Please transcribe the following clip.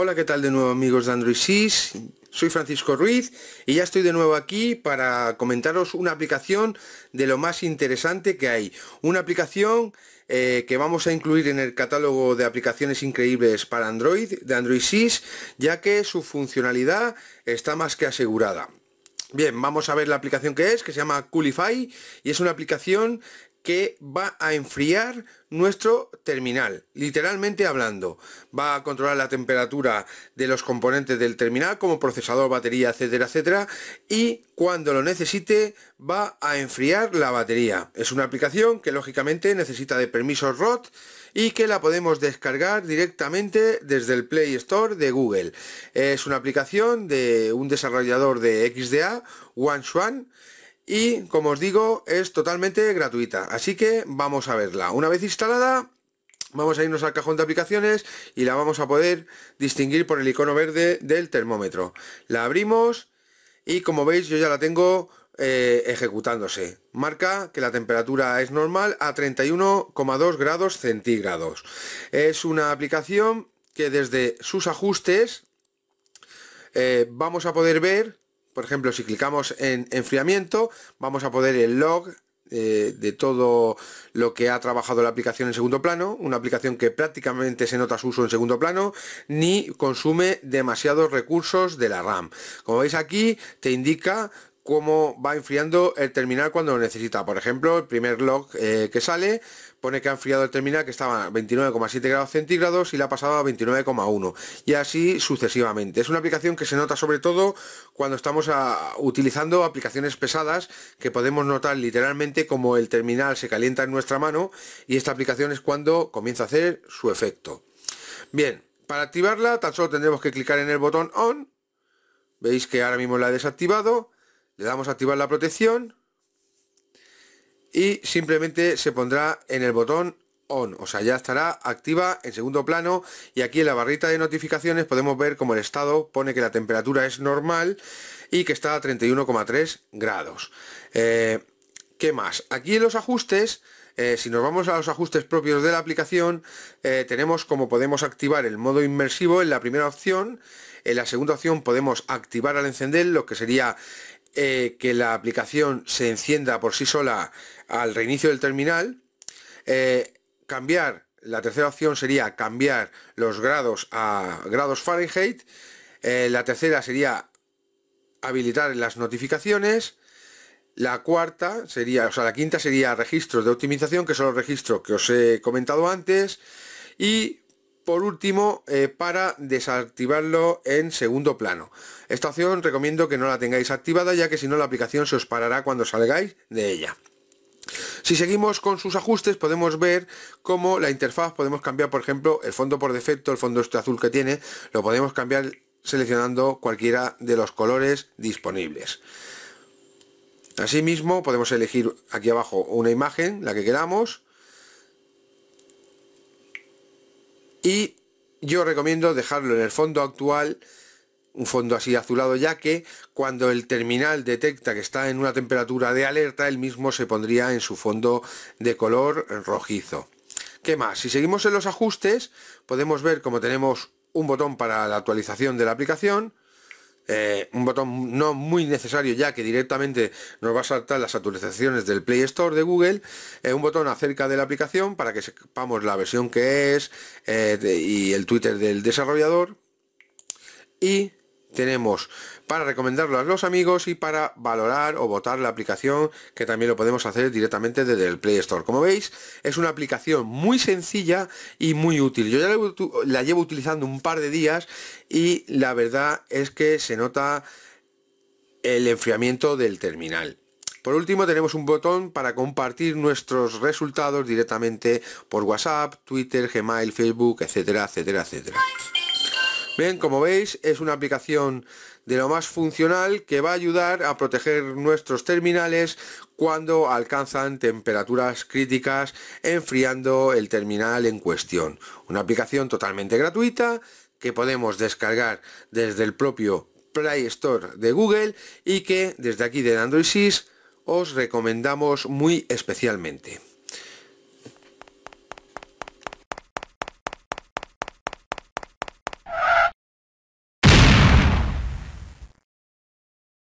Hola, ¿qué tal de nuevo amigos de Android 6? Soy Francisco Ruiz y ya estoy de nuevo aquí para comentaros una aplicación de lo más interesante que hay. Una aplicación eh, que vamos a incluir en el catálogo de aplicaciones increíbles para Android, de Android 6, ya que su funcionalidad está más que asegurada. Bien, vamos a ver la aplicación que es, que se llama Coolify y es una aplicación que va a enfriar nuestro terminal, literalmente hablando. Va a controlar la temperatura de los componentes del terminal, como procesador, batería, etcétera, etcétera. Y cuando lo necesite, va a enfriar la batería. Es una aplicación que lógicamente necesita de permisos ROT y que la podemos descargar directamente desde el Play Store de Google. Es una aplicación de un desarrollador de XDA, OneSwan y como os digo es totalmente gratuita así que vamos a verla una vez instalada vamos a irnos al cajón de aplicaciones y la vamos a poder distinguir por el icono verde del termómetro la abrimos y como veis yo ya la tengo eh, ejecutándose marca que la temperatura es normal a 31,2 grados centígrados es una aplicación que desde sus ajustes eh, vamos a poder ver por ejemplo, si clicamos en enfriamiento, vamos a poder el log eh, de todo lo que ha trabajado la aplicación en segundo plano, una aplicación que prácticamente se nota su uso en segundo plano, ni consume demasiados recursos de la RAM. Como veis aquí, te indica cómo va enfriando el terminal cuando lo necesita. Por ejemplo, el primer log eh, que sale pone que ha enfriado el terminal que estaba a 29,7 grados centígrados y la ha pasado a 29,1 y así sucesivamente. Es una aplicación que se nota sobre todo cuando estamos ah, utilizando aplicaciones pesadas que podemos notar literalmente como el terminal se calienta en nuestra mano y esta aplicación es cuando comienza a hacer su efecto. Bien, para activarla tan solo tendremos que clicar en el botón ON. Veis que ahora mismo la he desactivado le damos a activar la protección y simplemente se pondrá en el botón on, o sea, ya estará activa en segundo plano y aquí en la barrita de notificaciones podemos ver como el estado pone que la temperatura es normal y que está a 31,3 grados. Eh, ¿Qué más? Aquí en los ajustes, eh, si nos vamos a los ajustes propios de la aplicación, eh, tenemos como podemos activar el modo inmersivo en la primera opción, en la segunda opción podemos activar al encender lo que sería eh, que la aplicación se encienda por sí sola al reinicio del terminal. Eh, cambiar, la tercera opción sería cambiar los grados a grados Fahrenheit. Eh, la tercera sería habilitar las notificaciones. La cuarta sería, o sea, la quinta sería registros de optimización, que son los registros que os he comentado antes. Y por último eh, para desactivarlo en segundo plano. Esta opción recomiendo que no la tengáis activada ya que si no la aplicación se os parará cuando salgáis de ella. Si seguimos con sus ajustes podemos ver cómo la interfaz podemos cambiar por ejemplo el fondo por defecto, el fondo este azul que tiene, lo podemos cambiar seleccionando cualquiera de los colores disponibles. Asimismo podemos elegir aquí abajo una imagen, la que queramos, Y yo recomiendo dejarlo en el fondo actual, un fondo así azulado, ya que cuando el terminal detecta que está en una temperatura de alerta, el mismo se pondría en su fondo de color rojizo. ¿Qué más? Si seguimos en los ajustes, podemos ver como tenemos un botón para la actualización de la aplicación, eh, un botón no muy necesario ya que directamente nos va a saltar las actualizaciones del Play Store de Google, eh, un botón acerca de la aplicación para que sepamos la versión que es eh, y el Twitter del desarrollador y tenemos para recomendarlo a los amigos y para valorar o votar la aplicación que también lo podemos hacer directamente desde el Play Store. Como veis es una aplicación muy sencilla y muy útil. Yo ya la llevo utilizando un par de días y la verdad es que se nota el enfriamiento del terminal. Por último tenemos un botón para compartir nuestros resultados directamente por WhatsApp, Twitter, Gmail, Facebook, etcétera, etcétera, etcétera como veis, es una aplicación de lo más funcional que va a ayudar a proteger nuestros terminales cuando alcanzan temperaturas críticas enfriando el terminal en cuestión. Una aplicación totalmente gratuita que podemos descargar desde el propio Play Store de Google y que desde aquí de Android Sys os recomendamos muy especialmente.